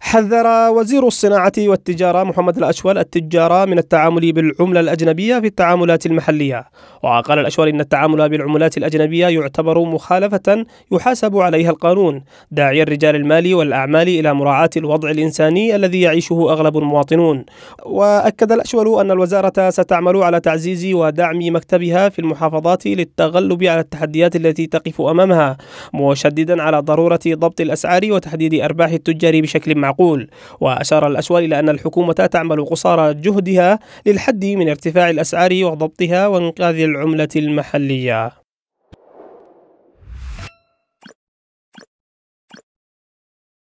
حذر وزير الصناعة والتجارة محمد الأشول التجار من التعامل بالعملة الأجنبية في التعاملات المحلية وقال الأشول إن التعامل بالعملات الأجنبية يعتبر مخالفة يحاسب عليها القانون داعيا الرجال المال والأعمال إلى مراعاة الوضع الإنساني الذي يعيشه أغلب المواطنون وأكد الأشول أن الوزارة ستعمل على تعزيز ودعم مكتبها في المحافظات للتغلب على التحديات التي تقف أمامها مشددا على ضرورة ضبط الأسعار وتحديد أرباح التجار بشكل معين معقول وأشار الأشوال إلى أن الحكومة تعمل قصارى جهدها للحد من ارتفاع الأسعار وضبطها وإنقاذ العملة المحلية